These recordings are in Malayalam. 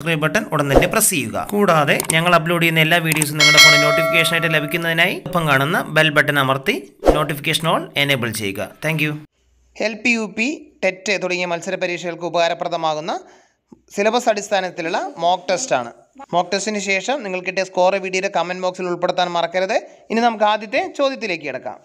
സബ്സ്ക്രൈബ് ബട്ടൺ ഉടൻ തന്നെ പ്രസ് ചെയ്യുക കൂടാതെ ഞങ്ങൾ അപ്ലോഡ് ചെയ്യുന്ന എല്ലാ വീഡിയോസും നിങ്ങളുടെ ഫോണിൽ നോട്ടിഫിക്കേഷൻ ആയിട്ട് ലഭിക്കുന്നതിനായി ഒപ്പം കാണുന്ന ബെൽ ബട്ടൺ അമർത്തി നോട്ടിഫിക്കേഷൻ ഓൺ എനേബിൾ ചെയ്യുക thank you help U P TET തുടങ്ങിയ മത്സര പരീക്ഷകൾക്ക് ഉപകാരപ്രദമാകുന്ന സിലബസ് അടിസ്ഥാനത്തിലുള്ള മോക്ക് ടെസ്റ്റാണ് മോക്ക് ടെസ്റ്റിന് ശേഷം നിങ്ങൾ കിട്ടിയ സ്കോർ വീഡിയോയുടെ കമൻറ്റ് ബോക്സിൽ ഉൾപ്പെടുത്താൻ മറക്കരുത് ഇനി നമുക്ക് ആദ്യത്തെ ചോദ്യത്തിലേക്ക് കിടക്കാം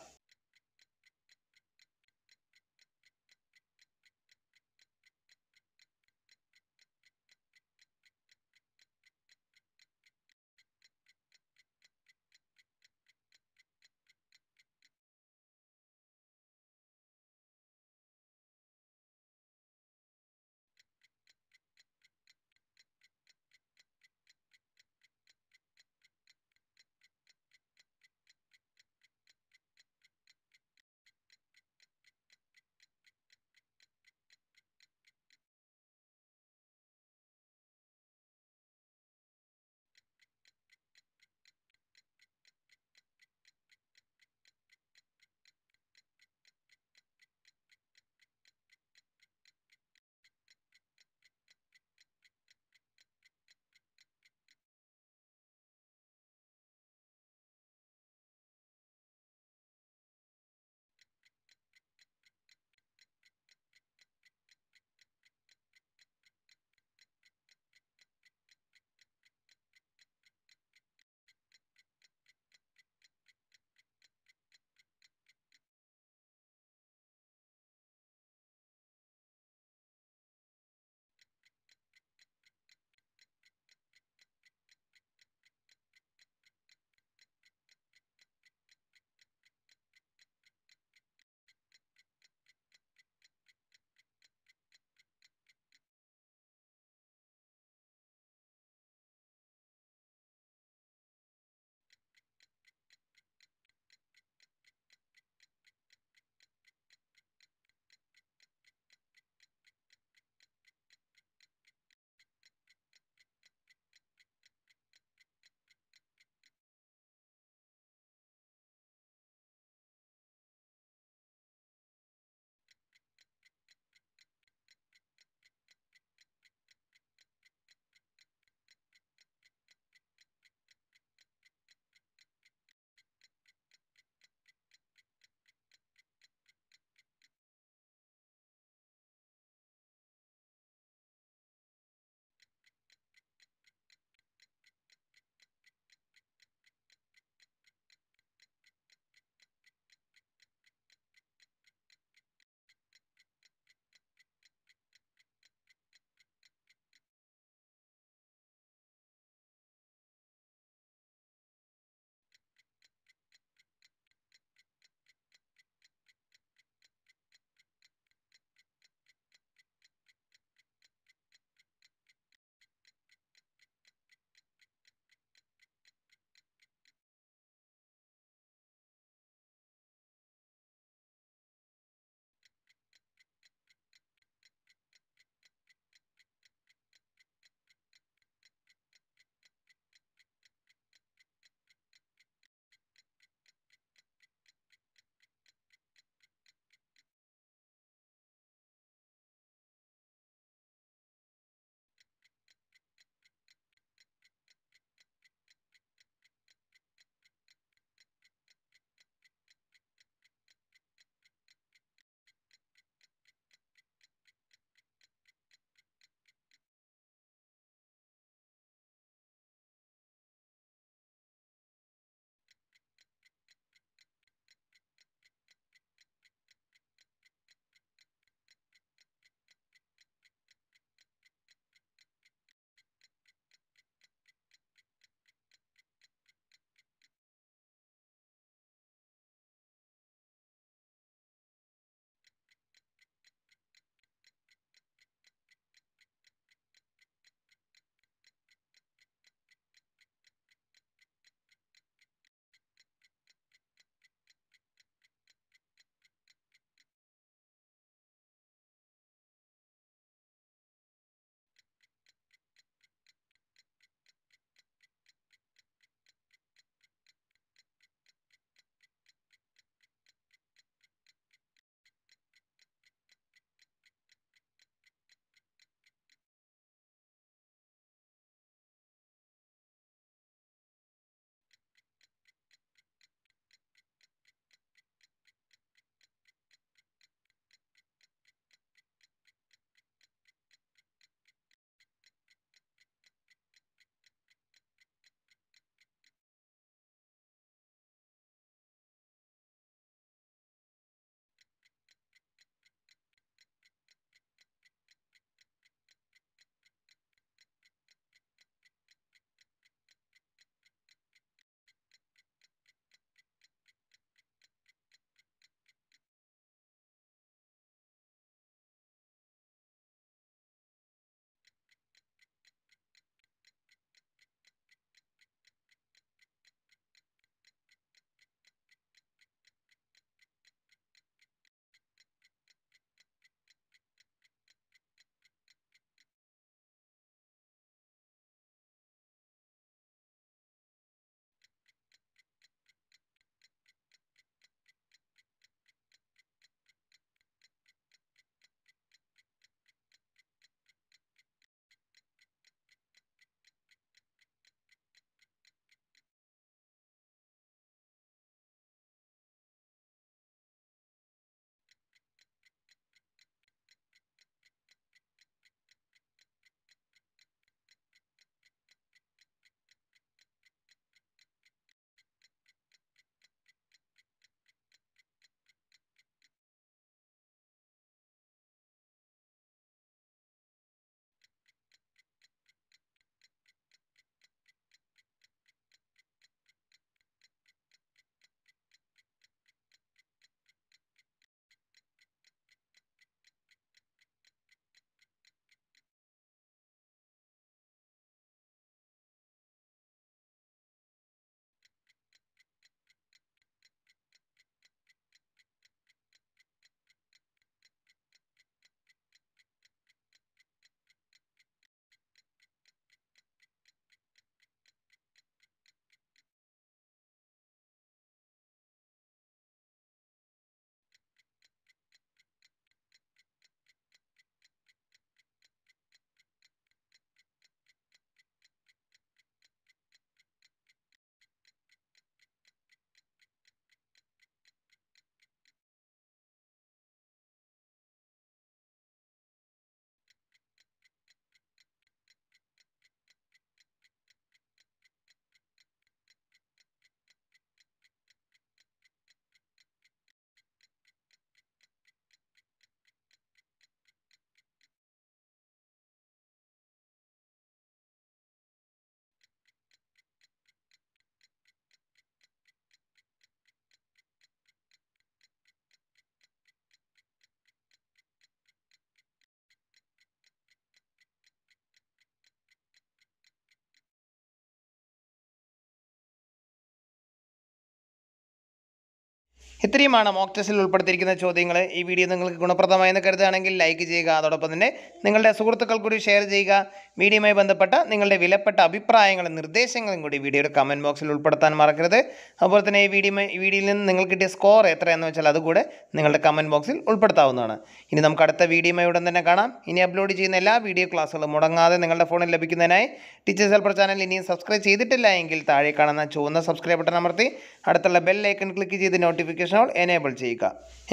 ഇത്രയുമാണ് മോക്ക് ടെസ്റ്റിൽ ഉൾപ്പെടുത്തിയിരിക്കുന്ന ചോദ്യങ്ങൾ ഈ വീഡിയോ നിങ്ങൾക്ക് ഗുണപ്രദമായെന്ന് കരുതുകയാണെങ്കിൽ ലൈക്ക് ചെയ്യുക അതോടൊപ്പം തന്നെ നിങ്ങളുടെ സുഹൃത്തുക്കൾ കൂടി ഷെയർ ചെയ്യുക വീഡിയോയുമായി ബന്ധപ്പെട്ട നിങ്ങളുടെ വിലപ്പെട്ട അഭിപ്രായങ്ങളും നിർദ്ദേശങ്ങളും കൂടി വീഡിയോയുടെ കമൻറ്റ് ബോക്സിൽ ഉൾപ്പെടുത്താൻ മറക്കരുത് അതുപോലെ തന്നെ ഈ വീഡിയോ വീഡിയോയിൽ നിന്ന് നിങ്ങൾക്ക് കിട്ടിയ സ്കോർ എത്രയെന്ന് വെച്ചാൽ അതുകൂടെ നിങ്ങളുടെ കമൻറ്റ് ബോക്സിൽ ഉൾപ്പെടുത്താവുന്നതാണ് ഇനി നമുക്ക് അടുത്ത വീഡിയോയുമായി ഉടൻ തന്നെ കാണാം ഇനി അപ്ലോഡ് ചെയ്യുന്ന എല്ലാ വീഡിയോ ക്ലാസ്സുകളും മുടങ്ങാതെ നിങ്ങളുടെ ഫോണിൽ ലഭിക്കുന്നതിനായി ടീച്ചേഴ്സ് ഹെൽപ്പർ ചാനൽ ഇനിയും സബ്സ്ക്രൈബ് ചെയ്തിട്ടില്ല എങ്കിൽ താഴെ കാണുന്ന ചുവന്ന സബ്സ്ക്രൈബ് ബട്ടൺ അമർത്തി അടുത്തുള്ള ബെൽ ഐക്കൺ ക്ലിക്ക് ചെയ്ത് നോട്ടിഫിക്കേഷൻ നോട്ടിഫിക്കേഷൻ ഓൾ എനേബിൾ ചെയ്യുക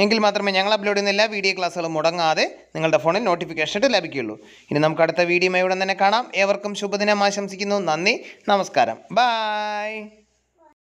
എങ്കിൽ മാത്രമേ ഞങ്ങൾ അപ്ലോഡ് ചെയ്യുന്ന എല്ലാ വീഡിയോ ക്ലാസ്സുകളും മുടങ്ങാതെ നിങ്ങളുടെ ഫോണിൽ നോട്ടിഫിക്കേഷൻ ആയിട്ട് ലഭിക്കുകയുള്ളൂ ഇനി നമുക്ക് അടുത്ത വീഡിയോയുമായി ഉടൻ തന്നെ കാണാം ഏവർക്കും ശുഭദിനം ആശംസിക്കുന്നു നന്ദി നമസ്കാരം ബായ്